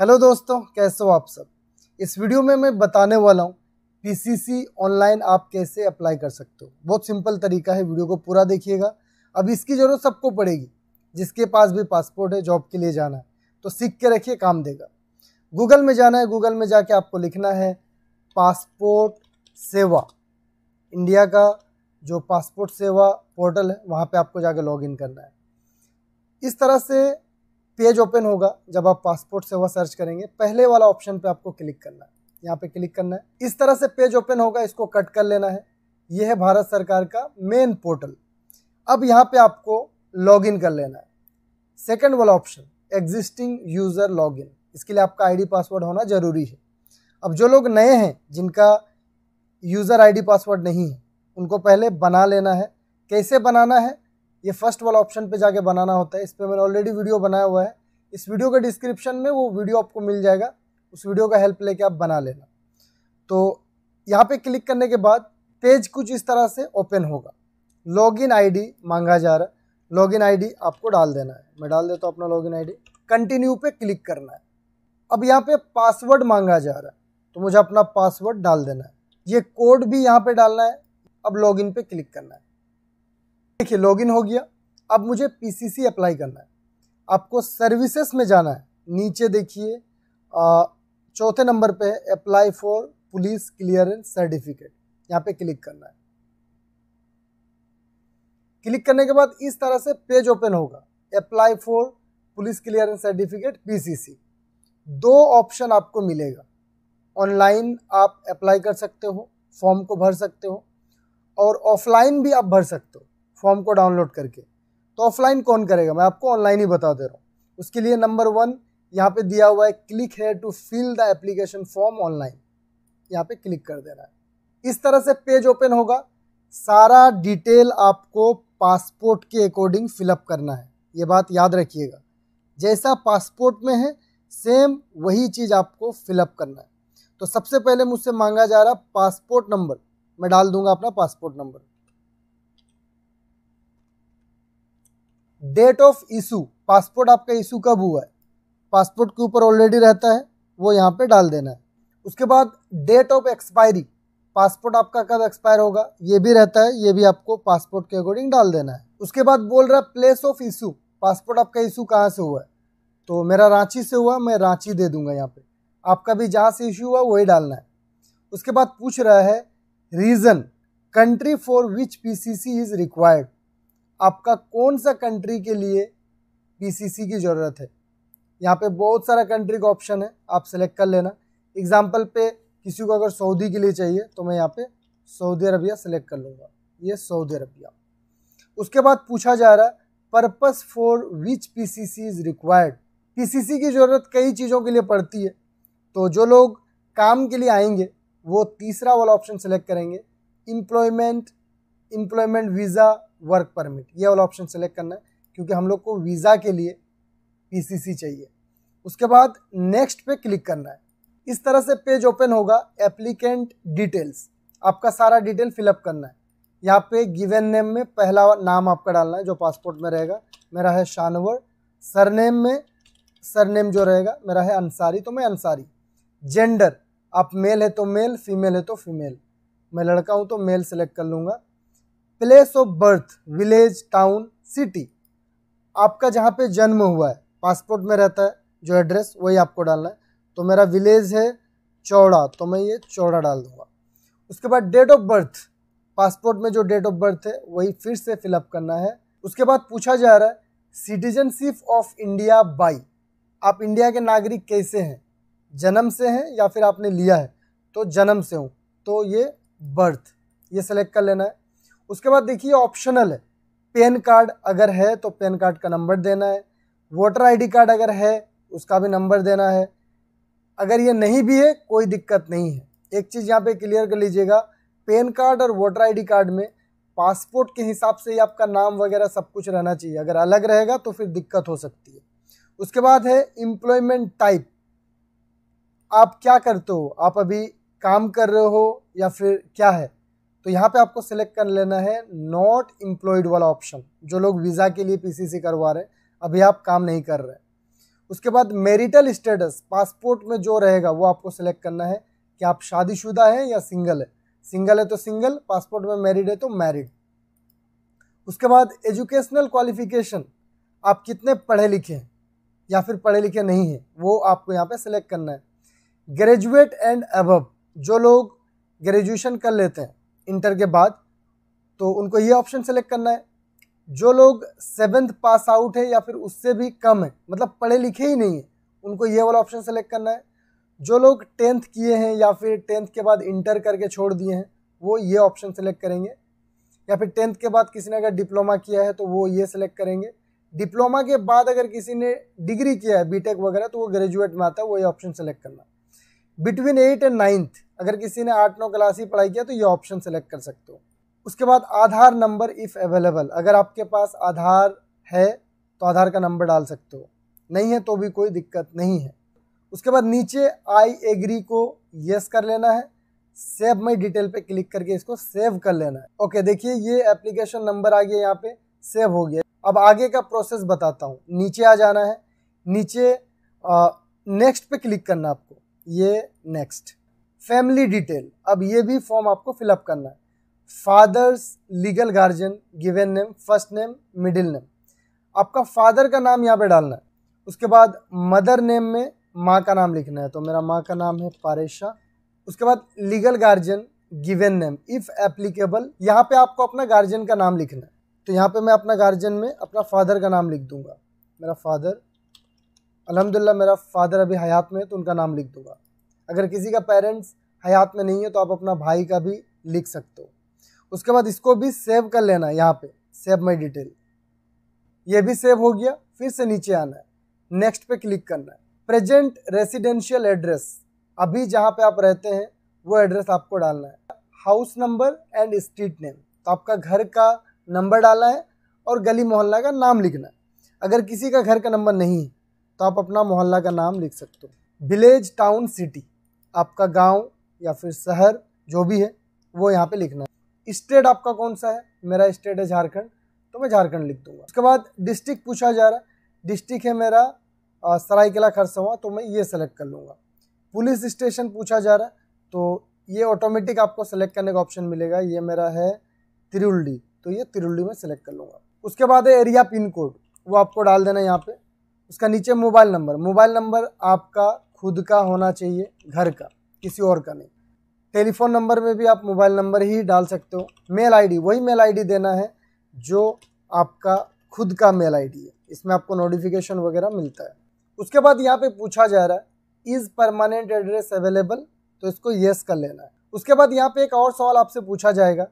hello दोस्तों कैसे हो आप सब इस वीडियो में मैं बताने वाला हूँ पीसीसी ऑनलाइन आप कैसे अप्लाई कर सकते हो बहुत सिंपल तरीका है वीडियो को पूरा देखिएगा अब इसकी ज़रूरत सबको पड़ेगी जिसके पास भी पासपोर्ट है जॉब के लिए जाना है तो सीख के रखिए काम देगा गूगल में जाना है गूगल में जाके आपको लिखना है पासपोर्ट सेवा इंडिया का जो पासपोर्ट सेवा पोर्टल है वहाँ पर आपको जाके लॉग करना है इस तरह से पेज ओपन होगा जब आप पासपोर्ट सेवा सर्च करेंगे पहले वाला ऑप्शन पे आपको क्लिक करना है यहाँ पे क्लिक करना है इस तरह से पेज ओपन होगा इसको कट कर लेना है ये है भारत सरकार का मेन पोर्टल अब यहाँ पे आपको लॉगिन कर लेना है सेकेंड वाला ऑप्शन एग्जिस्टिंग यूज़र लॉगिन इसके लिए आपका आईडी पासवर्ड होना ज़रूरी है अब जो लोग नए हैं जिनका यूज़र आईडी पासवर्ड नहीं है उनको पहले बना लेना है कैसे बनाना है ये फर्स्ट वाला ऑप्शन पे जाके बनाना होता है इस पर मैंने ऑलरेडी वीडियो बनाया हुआ है इस वीडियो के डिस्क्रिप्शन में वो वीडियो आपको मिल जाएगा उस वीडियो का हेल्प लेके आप बना लेना तो यहाँ पे क्लिक करने के बाद पेज कुछ इस तरह से ओपन होगा लॉगिन आईडी मांगा जा रहा है लॉगिन आईडी आपको डाल देना है मैं डाल देता हूँ अपना लॉगिन आईडी कंटिन्यू पे क्लिक करना है अब यहाँ पे पासवर्ड मांगा जा रहा है तो मुझे अपना पासवर्ड डाल देना है ये कोड भी यहाँ पे डालना है अब लॉगिन पे क्लिक करना है देखिए लॉगिन हो गया अब मुझे पीसीसी अप्लाई करना है आपको सर्विसेज में जाना है नीचे देखिए चौथे नंबर पे apply for police clearance certificate यहाँ पे क्लिक करना है क्लिक करने के बाद इस तरह से पेज ओपन होगा apply for police clearance certificate PCC दो ऑप्शन आपको मिलेगा ऑनलाइन आप अप्लाई कर सकते हो फॉर्म को भर सकते हो और ऑफलाइन भी आप भर सकते हो फॉर्म को डाउनलोड करके तो ऑफलाइन कौन करेगा मैं आपको ऑनलाइन ही बता दे रहा हूँ उसके लिए नंबर वन यहाँ पे दिया हुआ है क्लिक है to fill the application form online यहाँ पे क्लिक कर देना है इस तरह से पेज ओपन होगा सारा डिटेल आपको पासपोर्ट के अकॉर्डिंग फिलअप करना है ये बात याद रखिएगा जैसा पासपोर्ट में है सेम वही चीज़ आपको फिलअप करना है तो सबसे पहले मुझसे मांगा जा रहा पासपोर्ट नंबर मैं डाल दूंगा अपना passport number date of issue passport आपका इशू कब हुआ है पासपोर्ट के ऊपर ऑलरेडी रहता है वो यहाँ पे डाल देना है उसके बाद डेट ऑफ एक्सपायरी पासपोर्ट आपका कब एक्सपायर होगा ये भी रहता है ये भी आपको पासपोर्ट के अकॉर्डिंग डाल देना है उसके बाद बोल रहा है प्लेस ऑफ इशू पासपोर्ट आपका इशू कहाँ से हुआ है तो मेरा रांची से हुआ मैं रांची दे दूंगा यहाँ पे आपका भी जहाँ से इशू हुआ वही डालना है उसके बाद पूछ रहा है reason country for which C is required आपका कौन सा कंट्री के लिए पीसीसी की ज़रूरत है यहाँ पे बहुत सारा कंट्री का ऑप्शन है आप सेलेक्ट कर लेना एग्जाम्पल पे किसी को अगर सऊदी के लिए चाहिए तो मैं यहाँ पे सऊदी अरबिया सेलेक्ट कर लूँगा ये सऊदी अरबिया उसके बाद पूछा जा रहा है purpose for which P C C is required P C C की ज़रूरत कई चीज़ों के लिए पड़ती है तो जो लोग काम के लिए आएंगे वो तीसरा वाला ऑप्शन सेलेक्ट करेंगे employment employment visa work permit ये वाला ऑप्शन सेलेक्ट करना है क्योंकि हम लोग को वीज़ा के लिए पीसीसी चाहिए उसके बाद नेक्स्ट पे क्लिक करना है इस तरह से पेज ओपन होगा एप्लीकेंट डिटेल्स आपका सारा डिटेल फिलअप करना है यहाँ पे गिवन नेम में पहला नाम आपका डालना है जो पासपोर्ट में रहेगा मेरा है शानवर सरनेम में सरनेम जो रहेगा मेरा है अंसारी तो मैं अंसारी जेंडर आप मेल है तो मेल फीमेल है तो फीमेल मैं लड़का हूँ तो मेल सेलेक्ट कर लूँगा place of birth village town city आपका जहाँ पे जन्म हुआ है पासपोर्ट में रहता है जो एड्रेस वही आपको डालना है तो मेरा विलेज है चौड़ा तो मैं ये चौड़ा डाल दूँगा उसके बाद डेट ऑफ बर्थ पासपोर्ट में जो डेट ऑफ बर्थ है वही फिर से फिलअप करना है उसके बाद पूछा जा रहा है सिटीजनशिप ऑफ इंडिया बाई आप इंडिया के नागरिक कैसे हैं जन्म से हैं या फिर आपने लिया है तो जन्म से हूँ तो ये बर्थ ये सेलेक्ट कर लेना है उसके बाद देखिए ऑप्शनल है पैन कार्ड अगर है तो पैन कार्ड का नंबर देना है वोटर आईडी कार्ड अगर है उसका भी नंबर देना है अगर ये नहीं भी है कोई दिक्कत नहीं है एक चीज़ यहाँ पे क्लियर कर लीजिएगा पैन कार्ड और वोटर आईडी कार्ड में पासपोर्ट के हिसाब से ही आपका नाम वगैरह सब कुछ रहना चाहिए अगर अलग रहेगा तो फिर दिक्कत हो सकती है उसके बाद है एम्प्लॉयमेंट टाइप आप क्या करते हो आप अभी काम कर रहे हो या फिर क्या है तो यहाँ पे आपको सिलेक्ट कर लेना है नॉट इम्प्लॉयड वाला ऑप्शन जो लोग वीज़ा के लिए पीसीसी करवा रहे हैं अभी आप काम नहीं कर रहे उसके बाद मेरिटल स्टेटस पासपोर्ट में जो रहेगा वो आपको सिलेक्ट करना है कि आप शादीशुदा हैं या सिंगल है सिंगल है तो सिंगल पासपोर्ट में मैरिड है तो मैरिड उसके बाद एजुकेशनल क्वालिफिकेशन आप कितने पढ़े लिखे हैं या फिर पढ़े लिखे नहीं हैं वो आपको यहाँ पे सिलेक्ट करना है ग्रेजुएट एंड अबव जो लोग ग्रेजुएशन कर लेते हैं इंटर के बाद तो उनको ये ऑप्शन सेलेक्ट करना है जो लोग सेवन्थ पास आउट है या फिर उससे भी कम है मतलब पढ़े लिखे ही नहीं है उनको ये वाला ऑप्शन सेलेक्ट करना है जो लोग टेंथ किए हैं या फिर टेंथ के बाद इंटर करके छोड़ दिए हैं वो ये ऑप्शन सेलेक्ट करेंगे या फिर टेंथ के बाद किसी ने अगर डिप्लोमा किया है तो वो ये सिलेक्ट करेंगे डिप्लोमा के बाद अगर किसी ने डिग्री किया है बीटेक वगैरह तो वो ग्रेजुएट में आता है वो ये ऑप्शन सेलेक्ट करना बिटवीन एट एंड नाइन्थ अगर किसी ने आठ नौ क्लास ही पढ़ाई किया तो ये ऑप्शन सेलेक्ट कर सकते हो उसके बाद आधार नंबर इफ़ अवेलेबल अगर आपके पास आधार है तो आधार का नंबर डाल सकते हो नहीं है तो भी कोई दिक्कत नहीं है उसके बाद नीचे आई एग्री को यस कर लेना है सेव मई डिटेल पे क्लिक करके इसको सेव कर लेना है ओके देखिए ये एप्लीकेशन नंबर आ गया यहाँ पे सेव हो गया अब आगे का प्रोसेस बताता हूँ नीचे आ जाना है नीचे नेक्स्ट पे क्लिक करना आपको ये नेक्स्ट फैमिली डिटेल अब ये भी फॉर्म आपको फिलअप करना है father's legal guardian given name first name middle name आपका फादर का नाम यहाँ पे डालना है उसके बाद मदर नेम में माँ का नाम लिखना है तो मेरा माँ का नाम है पारेशा उसके बाद legal guardian given name if applicable यहाँ पे आपको अपना गार्जियन का नाम लिखना है तो यहाँ पे मैं अपना गार्जियन में अपना फादर का नाम लिख दूंगा मेरा फादर अलहमदिल्ला मेरा फादर अभी हयात में है तो उनका नाम लिख दूंगा अगर किसी का पेरेंट्स हयात में नहीं है तो आप अपना भाई का भी लिख सकते हो उसके बाद इसको भी सेव कर लेना है यहाँ पे सेव माई डिटेल ये भी सेव हो गया फिर से नीचे आना है नेक्स्ट पे क्लिक करना है प्रेजेंट रेसिडेंशियल एड्रेस अभी जहाँ पे आप रहते हैं वो एड्रेस आपको डालना है house number and street name तो आपका घर का नंबर डालना है और गली मोहल्ला का नाम लिखना है अगर किसी का घर का नंबर नहीं है तो आप अपना मोहल्ला का नाम लिख सकते हो विलेज टाउन सिटी आपका गांव या फिर शहर जो भी है वो यहाँ पे लिखना है स्टेट आपका कौन सा है मेरा स्टेट है झारखंड तो मैं झारखंड लिख दूंगा उसके बाद डिस्ट्रिक्ट पूछा जा रहा है डिस्ट्रिक्ट है मेरा सरायकेला खरसवा तो मैं ये सेलेक्ट कर लूँगा पुलिस स्टेशन पूछा जा रहा है तो ये ऑटोमेटिक आपको सेलेक्ट करने का ऑप्शन मिलेगा ये मेरा है तिरुल्डी तो ये तिरुल्डी में सेलेक्ट कर लूँगा उसके बाद है एरिया पिन कोड वो आपको डाल देना यहाँ पे उसका नीचे मोबाइल नंबर मोबाइल नंबर आपका खुद का होना चाहिए घर का किसी और का नहीं टेलीफोन नंबर में भी आप मोबाइल नंबर ही डाल सकते हो मेल आईडी वही मेल आईडी देना है जो आपका खुद का मेल आईडी है इसमें आपको नोटिफिकेशन वगैरह मिलता है उसके बाद यहाँ पे पूछा जा रहा है इज़ परमानेंट एड्रेस अवेलेबल तो इसको येस कर लेना है उसके बाद यहाँ पे एक और सवाल आपसे पूछा जाएगा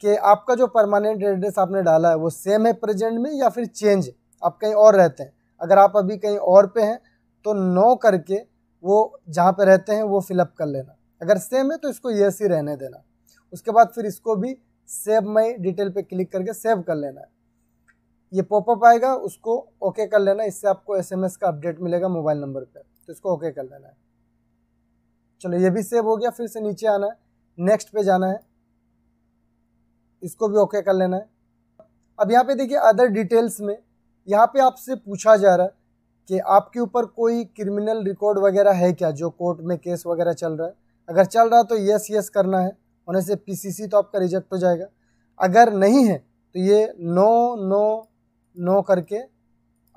कि आपका जो परमानेंट एड्रेस आपने डाला है वो सेम है प्रेजेंट में या फिर चेंज आप कहीं और रहते हैं अगर आप अभी कहीं और पे हैं तो नो करके वो जहाँ पे रहते हैं वो फिलअप कर लेना अगर सेम है तो इसको ये ही रहने देना उसके बाद फिर इसको भी सेव मई डिटेल पे क्लिक करके सेव कर लेना है ये पॉपअप आएगा उसको ओके कर लेना इससे आपको एसएमएस का अपडेट मिलेगा मोबाइल नंबर पे तो इसको ओके कर लेना है चलो ये भी सेव हो गया फिर से नीचे आना है नेक्स्ट पे जाना है इसको भी ओके कर लेना है अब यहाँ पे देखिए अदर डिटेल्स में यहाँ पे आपसे पूछा जा रहा है कि आपके ऊपर कोई क्रिमिनल रिकॉर्ड वगैरह है क्या जो कोर्ट में केस वगैरह चल रहा है अगर चल रहा है तो यस यस करना है होने से पीसीसी तो आपका रिजेक्ट हो जाएगा अगर नहीं है तो ये नो नो नो करके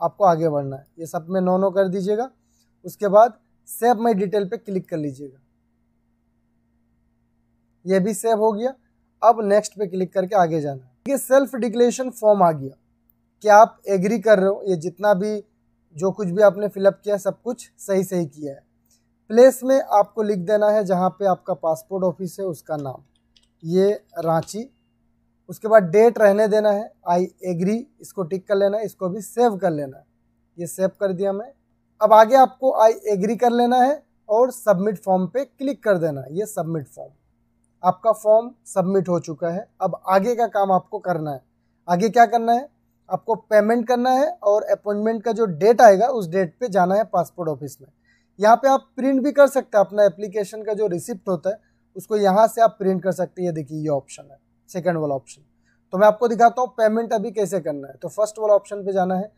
आपको आगे बढ़ना है ये सब में नो नो कर दीजिएगा उसके बाद सेव माई डिटेल पे क्लिक कर लीजिएगा ये भी सेव हो गया अब नेक्स्ट पे क्लिक करके आगे जाना है ये सेल्फ डिक्लेरेशन फॉर्म आ गया कि आप एग्री कर रहे हो ये जितना भी जो कुछ भी आपने फिलअप किया सब कुछ सही सही किया है प्लेस में आपको लिख देना है जहाँ पे आपका पासपोर्ट ऑफिस है उसका नाम ये रांची उसके बाद डेट रहने देना है आई एग्री इसको टिक कर लेना है इसको भी सेव कर लेना है ये सेव कर दिया मैं अब आगे आपको आई एग्री कर लेना है और सबमिट फॉर्म पे क्लिक कर देना है ये सबमिट फॉर्म आपका फॉर्म सबमिट हो चुका है अब आगे का काम आपको करना है आगे क्या करना है आपको पेमेंट करना है और अपॉइंटमेंट का जो डेट आएगा उस डेट पे जाना है पासपोर्ट ऑफिस में यहाँ पे आप प्रिंट भी कर सकते हैं अपना एप्लीकेशन का जो रिसिप्ट होता है उसको यहाँ से आप प्रिंट कर सकते हैं ये देखिए ये ऑप्शन है सेकेंड वाला ऑप्शन तो मैं आपको दिखाता हूँ पेमेंट अभी कैसे करना है तो फर्स्ट वाला ऑप्शन पे जाना है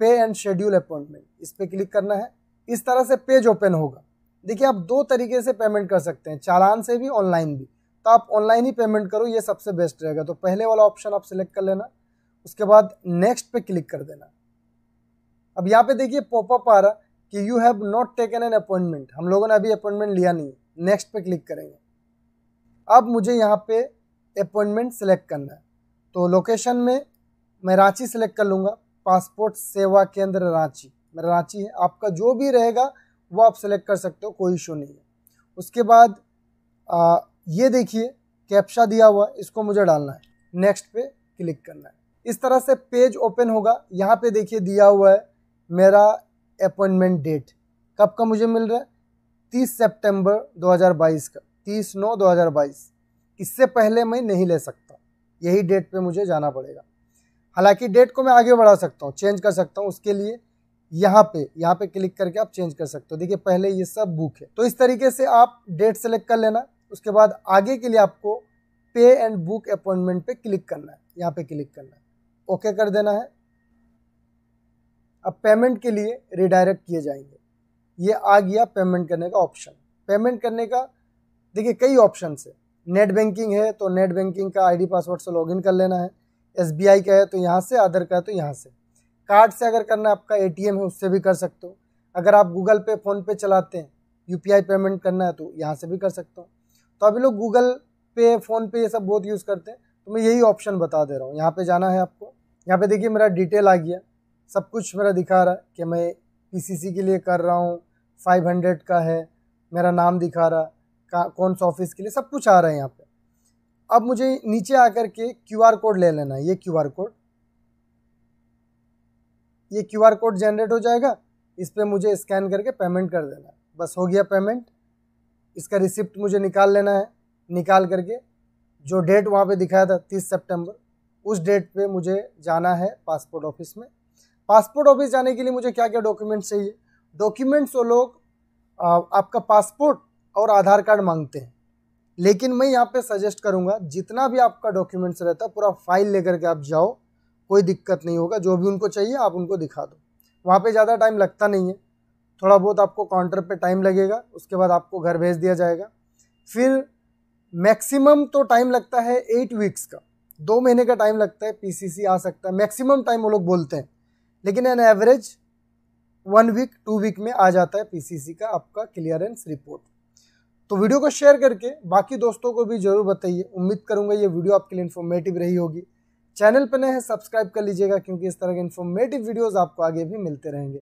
पे एंड शेड्यूल अपॉइंटमेंट इस पर क्लिक करना है इस तरह से पेज ओपन होगा देखिए आप दो तरीके से पेमेंट कर सकते हैं चालान से भी ऑनलाइन भी तो आप ऑनलाइन ही पेमेंट करो ये सबसे बेस्ट रहेगा तो पहले वाला ऑप्शन आप सिलेक्ट कर लेना उसके बाद नेक्स्ट पे क्लिक कर देना अब यहाँ पे देखिए पॉपअप आ रहा कि you have not taken an appointment हम लोगों ने अभी अपॉइंटमेंट लिया नहीं नेक्स्ट पे क्लिक करेंगे अब मुझे यहाँ पे अपॉइंटमेंट सेलेक्ट करना है तो लोकेशन में मैं रांची सेलेक्ट कर लूँगा पासपोर्ट सेवा केंद्र रांची मेरा रांची है आपका जो भी रहेगा वो आप सेलेक्ट कर सकते हो कोई इशू नहीं है उसके बाद आ, ये देखिए कैप्शा दिया हुआ इसको मुझे डालना है नेक्स्ट पे क्लिक करना है इस तरह से पेज ओपन होगा यहाँ पे देखिए दिया हुआ है मेरा अपॉइंटमेंट डेट कब का मुझे मिल रहा है तीस सितंबर 2022 का तीस नौ 2022 इससे पहले मैं नहीं ले सकता यही डेट पे मुझे जाना पड़ेगा हालांकि डेट को मैं आगे बढ़ा सकता हूँ चेंज कर सकता हूँ उसके लिए यहाँ पे यहाँ पे क्लिक करके आप चेंज कर सकते हो देखिए पहले ये सब बुक है तो इस तरीके से आप डेट सेलेक्ट कर लेना उसके बाद आगे के लिए आपको पे एंड बुक अपॉइंटमेंट पे क्लिक करना है यहाँ पे क्लिक करना है ओके कर देना है अब पेमेंट के लिए रिडायरेक्ट किए जाएंगे ये आ गया पेमेंट करने का ऑप्शन पेमेंट करने का देखिए कई ऑप्शन है नेट बैंकिंग है तो नेट बैंकिंग का आईडी पासवर्ड से लॉगिन कर लेना है एसबीआई का है तो यहाँ से आधार का है तो यहाँ से कार्ड से अगर करना आपका एटीएम है उससे भी कर सकते हो अगर आप गूगल पे फ़ोनपे चलाते हैं यूपीआई पेमेंट करना है तो यहाँ से भी कर सकते हो तो अभी लोग गूगल पे फ़ोनपे ये सब बहुत यूज़ करते हैं तो मैं यही ऑप्शन बता दे रहा हूँ यहाँ पे जाना है आपको यहाँ पे देखिए मेरा डिटेल आ गया सब कुछ मेरा दिखा रहा है कि मैं पी के लिए कर रहा हूँ फाइव का है मेरा नाम दिखा रहा का कौन सा ऑफिस के लिए सब कुछ आ रहा है यहाँ पर अब मुझे नीचे आकर के क्यूआर कोड ले लेना है ये क्यूआर कोड ये क्यूआर कोड जनरेट हो जाएगा इस पर मुझे स्कैन करके पेमेंट कर देना है बस हो गया पेमेंट इसका रिसिप्ट मुझे निकाल लेना है निकाल करके जो डेट वहाँ पे दिखाया था तीस सितंबर उस डेट पे मुझे जाना है पासपोर्ट ऑफिस में पासपोर्ट ऑफिस जाने के लिए मुझे क्या क्या डॉक्यूमेंट्स चाहिए डॉक्यूमेंट्स वो लोग आपका पासपोर्ट और आधार कार्ड मांगते हैं लेकिन मैं यहाँ पे सजेस्ट करूँगा जितना भी आपका डॉक्यूमेंट्स रहता है पूरा फाइल लेकर के आप जाओ कोई दिक्कत नहीं होगा जो भी उनको चाहिए आप उनको दिखा दो वहाँ पर ज़्यादा टाइम लगता नहीं है थोड़ा बहुत आपको काउंटर पर टाइम लगेगा उसके बाद आपको घर भेज दिया जाएगा फिर मैक्सिमम तो टाइम लगता है एट वीक्स का दो महीने का टाइम लगता है पीसीसी आ सकता है मैक्सिमम टाइम वो लोग बोलते हैं लेकिन an average one week to week में आ जाता है पीसीसी का आपका क्लियरेंस रिपोर्ट तो वीडियो को शेयर करके बाकी दोस्तों को भी जरूर बताइए उम्मीद करूंगा ये वीडियो आपके लिए इन्फॉर्मेटिव रही होगी चैनल पर नए हैं सब्सक्राइब कर लीजिएगा क्योंकि इस तरह के इन्फॉर्मेटिव वीडियोज़ आपको आगे भी मिलते रहेंगे